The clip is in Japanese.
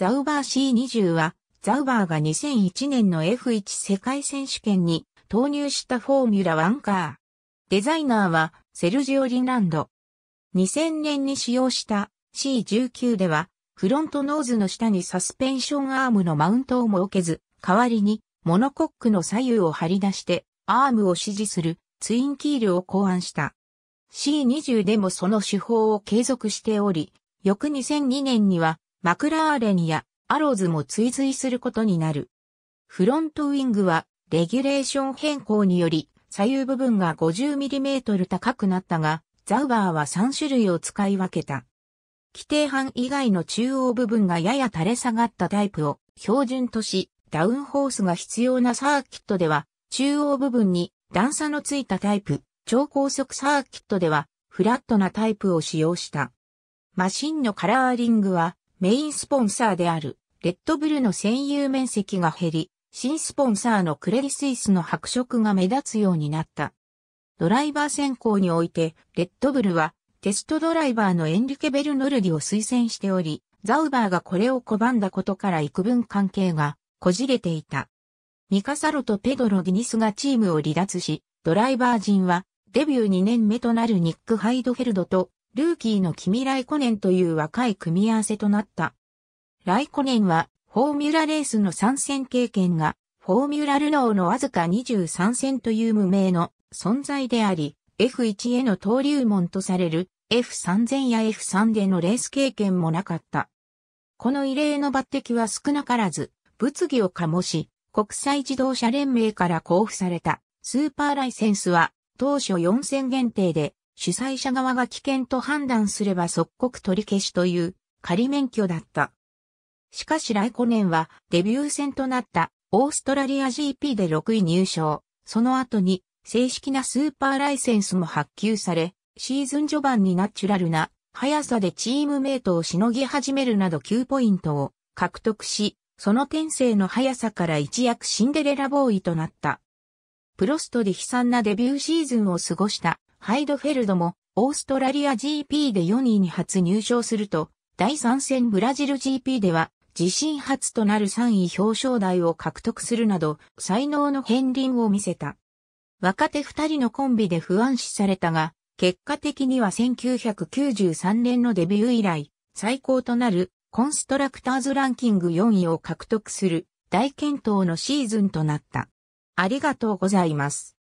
ザウバー C20 は、ザウバーが2001年の F1 世界選手権に投入したフォーミュラ1カー。デザイナーはセルジオ・リナンド。2000年に使用した C19 では、フロントノーズの下にサスペンションアームのマウントを設けず、代わりにモノコックの左右を張り出してアームを支持するツインキールを考案した。C20 でもその手法を継続しており、翌2002年にはマクラーレンやアローズも追随することになる。フロントウィングはレギュレーション変更により左右部分が 50mm 高くなったが、ザウバーは3種類を使い分けた。規定版以外の中央部分がやや垂れ下がったタイプを標準とし、ダウンホースが必要なサーキットでは、中央部分に段差のついたタイプ、超高速サーキットでは、フラットなタイプを使用した。マシンのカラーリングは、メインスポンサーである、レッドブルの占有面積が減り、新スポンサーのクレディスイスの白色が目立つようになった。ドライバー選考において、レッドブルはテストドライバーのエンリケ・ベルノルディを推薦しており、ザウバーがこれを拒んだことから幾分関係がこじれていた。ミカサロとペドロ・ディニスがチームを離脱し、ドライバー陣はデビュー2年目となるニック・ハイドフェルドとルーキーの君ライコネンという若い組み合わせとなった。ライコネンは、フォーミュラレースの参戦経験が、フォーミュラルノーのわずか23戦という無名の存在であり、F1 への登竜門とされる F3000 や F3 でのレース経験もなかった。この異例の抜擢は少なからず、物議を醸し、国際自動車連盟から交付されたスーパーライセンスは当初4000限定で主催者側が危険と判断すれば即刻取り消しという仮免許だった。しかし来5年はデビュー戦となったオーストラリア GP で6位入賞。その後に正式なスーパーライセンスも発給され、シーズン序盤にナチュラルな速さでチームメイトをしのぎ始めるなど9ポイントを獲得し、その転生の速さから一躍シンデレラボーイとなった。プロストで悲惨なデビューシーズンを過ごしたハイドフェルドも、オーストラリア GP で4位に初入賞すると、第3戦ブラジル GP では、自身初となる3位表彰台を獲得するなど、才能の片鱗を見せた。若手2人のコンビで不安視されたが、結果的には1993年のデビュー以来、最高となるコンストラクターズランキング4位を獲得する大健闘のシーズンとなった。ありがとうございます。